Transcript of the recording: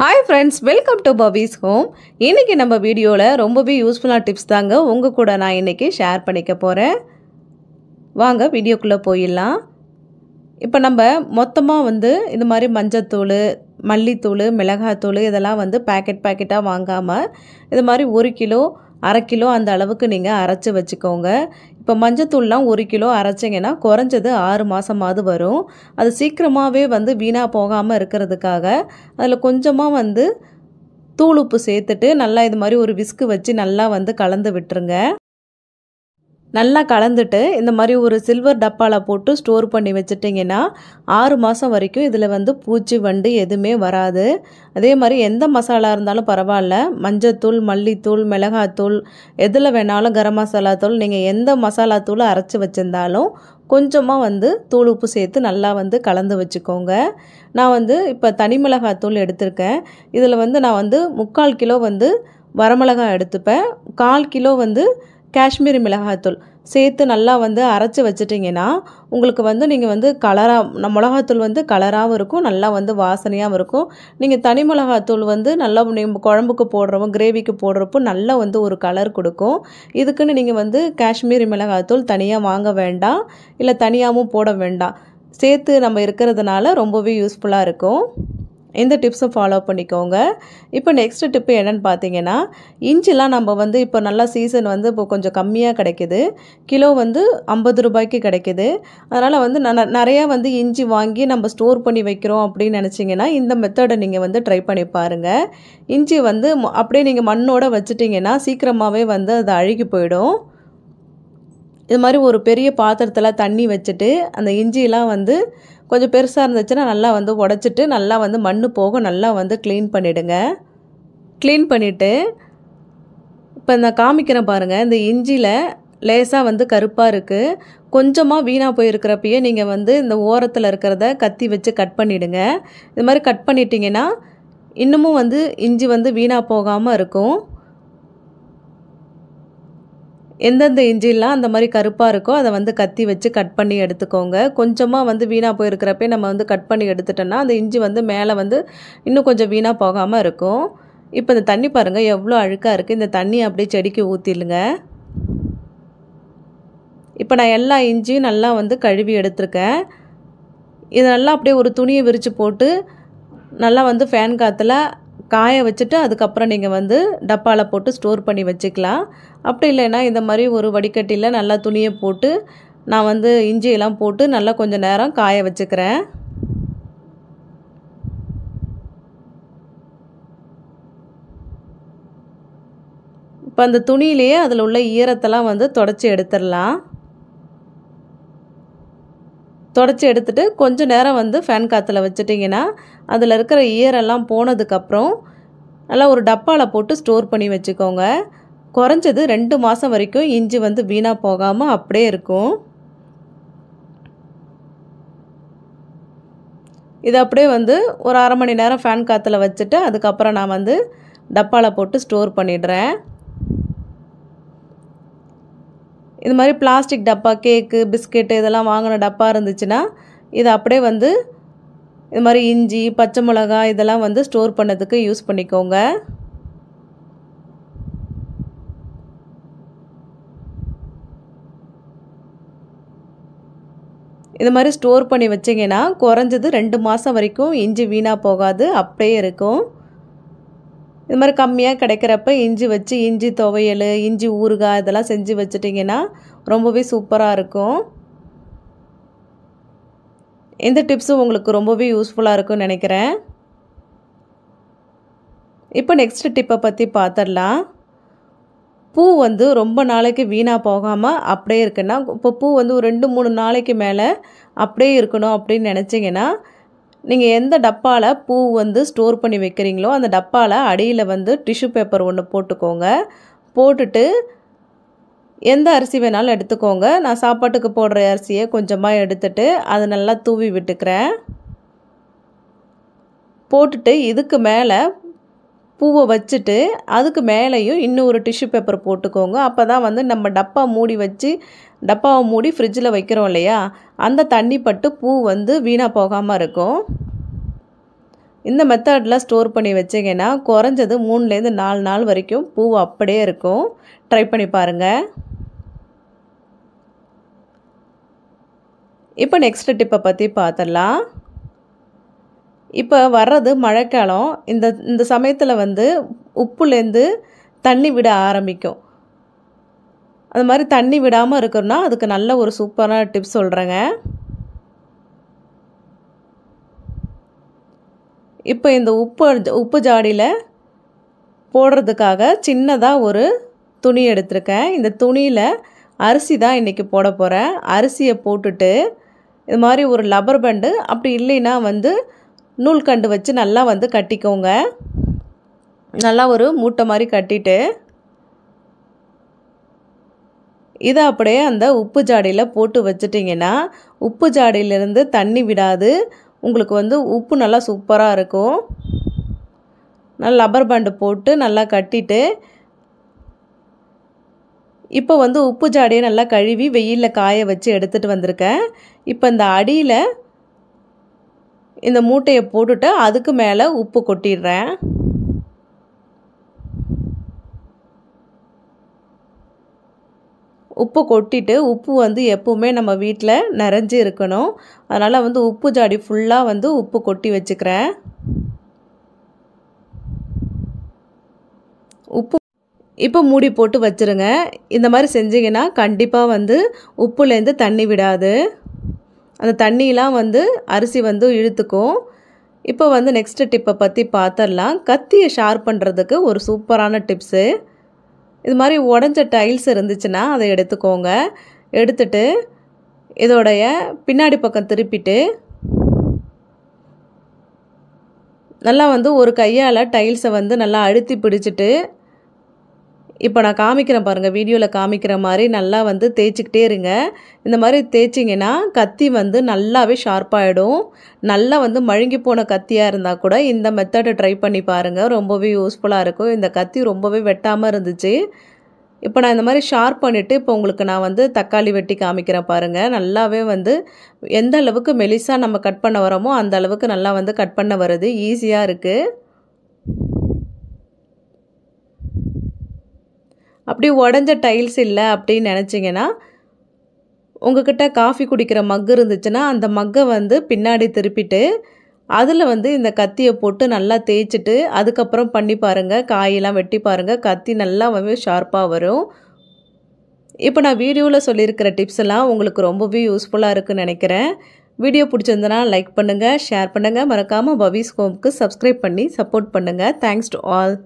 hi friends welcome to Pavi's home இன்றைக்கி நம்ம வீடியோவில் ரொம்பவே யூஸ்ஃபுல்லான டிப்ஸ் தாங்க உங்கள் கூட நான் இன்றைக்கி ஷேர் பண்ணிக்க போகிறேன் வாங்க வீடியோக்குள்ளே போயிடலாம் இப்போ நம்ம மொத்தமாக வந்து இந்த மாதிரி மஞ்சத்தூள் மல்லித்தூள் மிளகாத்தூள் இதெல்லாம் வந்து பேக்கெட் பேக்கெட்டாக வாங்காமல் இது மாதிரி ஒரு கிலோ அரை கிலோ அந்த அளவுக்கு நீங்கள் அரைச்சி வச்சுக்கோங்க இப்போ மஞ்சத்தூள்லாம் ஒரு கிலோ அரைச்சிங்கன்னா குறைஞ்சது ஆறு மாதமாவது வரும் அது சீக்கிரமாகவே வந்து வீணாக போகாமல் இருக்கிறதுக்காக அதில் கொஞ்சமாக வந்து தூள் உப்பு சேர்த்துட்டு நல்லா இது மாதிரி ஒரு விஸ்கு வச்சு நல்லா வந்து கலந்து விட்டுருங்க நல்லா கலந்துட்டு இந்த மாதிரி ஒரு சில்வர் டப்பாவில் போட்டு ஸ்டோர் பண்ணி வச்சுட்டிங்கன்னா ஆறு மாதம் வரைக்கும் இதில் வந்து பூச்சி வண்டு எதுவுமே வராது அதே மாதிரி எந்த மசாலா இருந்தாலும் பரவாயில்ல மஞ்சத்தூள் மல்லித்தூள் மிளகாத்தூள் எதில் வேணாலும் கரம் மசாலா தூள் நீங்கள் எந்த மசாலா தூளை அரைச்சி வச்சுருந்தாலும் கொஞ்சமாக வந்து தூள் உப்பு சேர்த்து நல்லா வந்து கலந்து வச்சுக்கோங்க நான் வந்து இப்போ தனி மிளகாத்தூள் எடுத்திருக்கேன் இதில் வந்து நான் வந்து முக்கால் கிலோ வந்து வரமிளகாய் எடுத்துப்பேன் கால் கிலோ வந்து காஷ்மீரி மிளகாத்தூள் சேர்த்து நல்லா வந்து அரைச்சி வச்சிட்டிங்கன்னா உங்களுக்கு வந்து நீங்கள் வந்து கலராக மிளகாத்தூள் வந்து கலராகவும் இருக்கும் நல்லா வந்து வாசனையாகவும் இருக்கும் நீங்கள் தனி மிளகாத்தூள் வந்து நல்லா நீங்கள் குழம்புக்கு போடுறப்போ கிரேவிக்கு போடுறப்போ நல்லா வந்து ஒரு கலர் கொடுக்கும் இதுக்குன்னு நீங்கள் வந்து காஷ்மீரி மிளகாத்தூள் தனியாக வாங்க வேண்டாம் இல்லை தனியாகவும் போட வேண்டாம் சேர்த்து நம்ம இருக்கிறதுனால ரொம்பவே யூஸ்ஃபுல்லாக இருக்கும் இந்த டிப்ஸும் ஃபாலோ பண்ணிக்கோங்க இப்போ நெக்ஸ்ட் டிப்பு என்னென்னு பார்த்தீங்கன்னா இஞ்சிலாம் நம்ம வந்து இப்போ நல்லா சீசன் வந்து இப்போ கொஞ்சம் கம்மியாக கிடைக்கிது கிலோ வந்து ஐம்பது ரூபாய்க்கு கிடைக்கிது அதனால் வந்து நான் நிறையா வந்து இஞ்சி வாங்கி நம்ம ஸ்டோர் பண்ணி வைக்கிறோம் அப்படின்னு நினச்சிங்கன்னா இந்த மெத்தடை நீங்கள் வந்து ட்ரை பண்ணி பாருங்கள் இஞ்சி வந்து அப்படியே நீங்கள் மண்ணோடு வச்சுட்டிங்கன்னா சீக்கிரமாகவே வந்து அது அழுகி போயிடும் இது மாதிரி ஒரு பெரிய பாத்திரத்தில் தண்ணி வச்சுட்டு அந்த இஞ்சியெலாம் வந்து கொஞ்சம் பெருசாக இருந்துச்சுன்னா நல்லா வந்து உடச்சிட்டு நல்லா வந்து மண் போக நல்லா வந்து க்ளீன் பண்ணிவிடுங்க க்ளீன் பண்ணிவிட்டு இப்போ நான் காமிக்கிறேன் பாருங்கள் இந்த இஞ்சியில் லேசாக வந்து கருப்பாக இருக்குது கொஞ்சமாக வீணாக போயிருக்கிறப்பயே நீங்கள் வந்து இந்த ஓரத்தில் இருக்கிறத கத்தி வச்சு கட் பண்ணிவிடுங்க இது மாதிரி கட் பண்ணிட்டீங்கன்னா இன்னமும் வந்து இஞ்சி வந்து வீணாக போகாமல் இருக்கும் எந்தெந்த இஞ்சிலாம் அந்த மாதிரி கருப்பாக இருக்கோ அதை வந்து கத்தி வச்சு கட் பண்ணி எடுத்துக்கோங்க கொஞ்சமாக வந்து வீணாக போயிருக்கிறப்பே நம்ம வந்து கட் பண்ணி எடுத்துட்டோன்னா அந்த இஞ்சி வந்து மேலே வந்து இன்னும் கொஞ்சம் வீணாக போகாமல் இருக்கும் இப்போ இந்த தண்ணி பாருங்கள் எவ்வளோ அழுக்காக இருக்குது இந்த தண்ணி அப்படியே செடிக்கு ஊற்றிடுங்க இப்போ நான் எல்லா இஞ்சியும் நல்லா வந்து கழுவி எடுத்திருக்கேன் இதை நல்லா அப்படியே ஒரு துணியை விரித்து போட்டு நல்லா வந்து ஃபேன் காற்றுல காய வச்சுட்டு அதுக்கப்புறம் நீங்கள் வந்து டப்பாவில் போட்டு ஸ்டோர் பண்ணி வச்சுக்கலாம் அப்படி இல்லைன்னா இந்த மாதிரி ஒரு வடிகட்டியில் நல்லா துணியை போட்டு நான் வந்து இஞ்சியெல்லாம் போட்டு நல்லா கொஞ்சம் நேரம் காய வச்சுக்கிறேன் இப்போ அந்த துணியிலேயே அதில் உள்ள ஈரத்தெல்லாம் வந்து தொடச்சி எடுத்துடலாம் தொடச்சி எடுத்துகிட்டு கொஞ்சம் நேரம் வந்து ஃபேன் காற்றுல வச்சுட்டிங்கன்னா அதில் இருக்கிற ஈரெல்லாம் போனதுக்கப்புறம் நல்லா ஒரு டப்பாவில் போட்டு ஸ்டோர் பண்ணி வச்சுக்கோங்க குறைஞ்சது ரெண்டு மாதம் வரைக்கும் இஞ்சி வந்து வீணாக போகாமல் அப்படியே இருக்கும் இது அப்படியே வந்து ஒரு அரை மணி நேரம் ஃபேன் காற்றுல வச்சுட்டு அதுக்கப்புறம் நான் வந்து டப்பாவில் போட்டு ஸ்டோர் பண்ணிடுறேன் இது மாதிரி பிளாஸ்டிக் டப்பா கேக்கு பிஸ்கெட்டு இதெல்லாம் வாங்கின டப்பா இருந்துச்சுன்னா இது அப்படியே வந்து இது மாதிரி இஞ்சி பச்சை மிளகா இதெல்லாம் வந்து ஸ்டோர் பண்ணதுக்கு யூஸ் பண்ணிக்கோங்க இது மாதிரி ஸ்டோர் பண்ணி வச்சிங்கன்னா குறைஞ்சது ரெண்டு மாதம் வரைக்கும் இஞ்சி வீணாக போகாது அப்படியே இருக்கும் இது மாதிரி கம்மியாக கிடைக்கிறப்ப இஞ்சி வச்சு இஞ்சி துவையல் இஞ்சி ஊறுகாய் இதெல்லாம் செஞ்சு வச்சுட்டிங்கன்னா ரொம்பவே சூப்பராக இருக்கும் இந்த டிப்ஸும் உங்களுக்கு ரொம்பவே யூஸ்ஃபுல்லாக இருக்கும்னு நினைக்கிறேன் இப்போ நெக்ஸ்ட் டிப்பை பற்றி பார்த்துடலாம் பூ வந்து ரொம்ப நாளைக்கு வீணாக போகாமல் அப்படியே இருக்குன்னா இப்போ பூ வந்து ஒரு ரெண்டு மூணு நாளைக்கு மேலே அப்படியே இருக்கணும் அப்படின்னு நினச்சிங்கன்னா நீங்கள் எந்த டப்பாவில் பூ வந்து ஸ்டோர் பண்ணி வைக்கிறீங்களோ அந்த டப்பாவில் அடியில் வந்து டிஷ்யூ பேப்பர் ஒன்று போட்டுக்கோங்க போட்டுட்டு எந்த அரிசி வேணாலும் எடுத்துக்கோங்க நான் சாப்பாட்டுக்கு போடுற அரிசியை கொஞ்சமாக எடுத்துட்டு அதை நல்லா தூவி விட்டுக்கிறேன் போட்டுட்டு இதுக்கு மேலே பூவை வச்சுட்டு அதுக்கு மேலேயும் இன்னொரு டிஷ்யூ பேப்பர் போட்டுக்கோங்க அப்போ தான் வந்து நம்ம டப்பா மூடி வச்சு டப்பாவை மூடி ஃப்ரிட்ஜில் வைக்கிறோம் இல்லையா அந்த தண்ணி பட்டு பூ வந்து வீணாக போகாமல் இருக்கும் இந்த மெத்தடில் ஸ்டோர் பண்ணி வச்சிங்கன்னா குறைஞ்சது மூணுலேருந்து நாலு நாள் வரைக்கும் பூ அப்படியே இருக்கும் ட்ரை பண்ணி பாருங்கள் இப்போ நெக்ஸ்ட் டிப்பை பற்றி பார்த்துடலாம் இப்போ வர்றது மழைக்காலம் இந்த இந்த சமயத்தில் வந்து உப்புலேருந்து தண்ணி விட ஆரம்பிக்கும் அது மாதிரி தண்ணி விடாமல் இருக்கணும்னா அதுக்கு நல்ல ஒரு சூப்பரான டிப்ஸ் சொல்கிறேங்க இப்போ இந்த உப்பு உப்பு ஜாடியில் போடுறதுக்காக சின்னதாக ஒரு துணி எடுத்திருக்கேன் இந்த துணியில் அரிசி தான் இன்றைக்கி போட போகிறேன் அரிசியை போட்டுட்டு இது மாதிரி ஒரு லப்பர் பேண்டு அப்படி இல்லைன்னா வந்து நூல் கண்டு வச்சு நல்லா வந்து கட்டிக்கோங்க நல்லா ஒரு மூட்டை மாதிரி கட்டிட்டு இதை அப்படியே அந்த உப்பு ஜாடியில் போட்டு வச்சிட்டிங்கன்னா உப்பு ஜாடியிலேருந்து தண்ணி விடாது உங்களுக்கு வந்து உப்பு நல்லா சூப்பராக இருக்கும் நல்லா லப்பர் பேண்டு போட்டு நல்லா கட்டிட்டு இப்போ வந்து உப்பு ஜாடியை நல்லா கழுவி வெயிலில் காய வச்சு எடுத்துகிட்டு வந்திருக்கேன் இப்போ இந்த அடியில் இந்த மூட்டையை போட்டுட்டு அதுக்கு மேலே உப்பு கொட்டிடுறேன் உப்பு கொட்டிட்டு உப்பு வந்து எப்போவுமே நம்ம வீட்டில் நிறைஞ்சு இருக்கணும் அதனால் வந்து உப்பு ஜாடி ஃபுல்லாக வந்து உப்பு கொட்டி வச்சுக்கிறேன் உப்பு இப்போ மூடி போட்டு வச்சுருங்க இந்த மாதிரி செஞ்சிங்கன்னா கண்டிப்பாக வந்து உப்புலேருந்து தண்ணி விடாது அந்த தண்ணியெலாம் வந்து அரிசி வந்து இழுத்துக்கும் இப்போ வந்து நெக்ஸ்ட்டு டிப்பை பற்றி பார்த்துடலாம் கத்தியை ஷார்ப் பண்ணுறதுக்கு ஒரு சூப்பரான டிப்ஸு இது மாதிரி உடஞ்ச டைல்ஸ் இருந்துச்சுன்னா அதை எடுத்துக்கோங்க எடுத்துட்டு இதோடைய பின்னாடி பக்கம் திருப்பிட்டு நல்லா வந்து ஒரு கையால் டைல்ஸை வந்து நல்லா அழுத்தி பிடிச்சிட்டு இப்போ நான் காமிக்கிறேன் பாருங்கள் வீடியோவில் காமிக்கிற மாதிரி நல்லா வந்து தேய்ச்சிக்கிட்டே இருங்க இந்த மாதிரி தேய்ச்சிங்கன்னா கத்தி வந்து நல்லாவே ஷார்ப்பாகிடும் நல்லா வந்து மழுங்கி போன கத்தியாக இருந்தால் கூட இந்த மெத்தடை ட்ரை பண்ணி பாருங்கள் ரொம்பவே யூஸ்ஃபுல்லாக இருக்கும் இந்த கத்தி ரொம்பவே வெட்டாமல் இருந்துச்சு இப்போ நான் இந்த மாதிரி ஷார்ப் பண்ணிவிட்டு இப்போ உங்களுக்கு நான் வந்து தக்காளி வெட்டி காமிக்கிறேன் பாருங்கள் நல்லாவே வந்து எந்த அளவுக்கு மெலிசாக நம்ம கட் பண்ண வரோமோ அந்த அளவுக்கு நல்லா வந்து கட் பண்ண வருது ஈஸியாக இருக்குது அப்படி உடஞ்ச டைல்ஸ் இல்லை அப்படின்னு நினச்சிங்கன்னா உங்ககிட்ட காஃபி குடிக்கிற மக் இருந்துச்சுன்னா அந்த மக்கை வந்து பின்னாடி திருப்பிட்டு அதில் வந்து இந்த கத்தியை போட்டு நல்லா தேய்ச்சிட்டு அதுக்கப்புறம் பண்ணி பாருங்கள் காயெல்லாம் வெட்டி பாருங்கள் கத்தி நல்லா வந்து ஷார்ப்பாக வரும் இப்போ நான் வீடியோவில் சொல்லியிருக்கிற டிப்ஸ் எல்லாம் உங்களுக்கு ரொம்பவே யூஸ்ஃபுல்லாக இருக்குன்னு நினைக்கிறேன் வீடியோ பிடிச்சிருந்தனா லைக் பண்ணுங்கள் ஷேர் பண்ணுங்கள் மறக்காமல் பவிஸ் ஹோம்க்கு சப்ஸ்கிரைப் பண்ணி சப்போர்ட் பண்ணுங்கள் தேங்க்ஸ் டு ஆல்